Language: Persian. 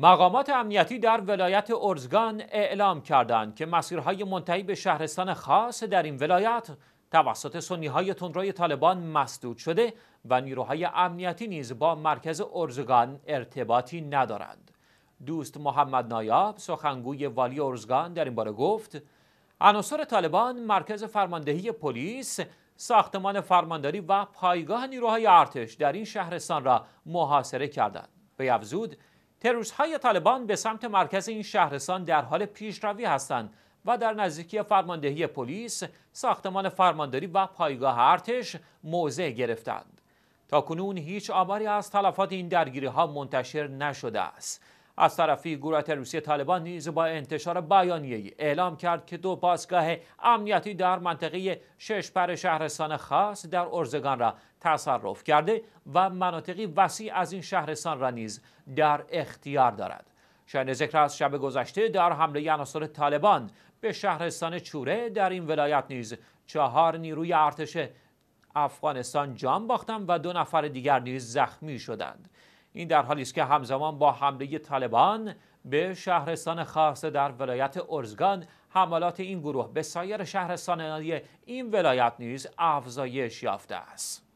مقامات امنیتی در ولایت ارزگان اعلام کردند که مسیرهای منتهی به شهرستان خاص در این ولایت توسط سنیهای تندروی طالبان مسدود شده و نیروهای امنیتی نیز با مرکز ارزگان ارتباطی ندارند. دوست محمد نایاب سخنگوی والی ارزگان در این باره گفت عناصر طالبان مرکز فرماندهی پلیس ساختمان فرمانداری و پایگاه نیروهای ارتش در این شهرستان را محاصره کردند. به افزود های طالبان به سمت مرکز این شهرستان در حال پیشروی هستند و در نزدیکی فرماندهی پلیس، ساختمان فرمانداری و پایگاه ارتش موضع گرفتند. تا کنون هیچ آماری از تلفات این درگیری ها منتشر نشده است. از طرفی گروه روسیه طالبان نیز با انتشار بیانیه‌ای اعلام کرد که دو پاسگاه امنیتی در منطقه ششپر شهرستان خاص در ارزگان را تصرف کرده و مناطقی وسیع از این شهرستان را نیز در اختیار دارد شاید ذکر از شب گذشته در حمله عناصر طالبان به شهرستان چوره در این ولایت نیز چهار نیروی ارتش افغانستان جان باختند و دو نفر دیگر نیز زخمی شدند این در حالی است که همزمان با حمله طالبان به شهرستان خاصه در ولایت ارزگان حملات این گروه به سایر شهرستان این ولایت نیز افزایش یافته است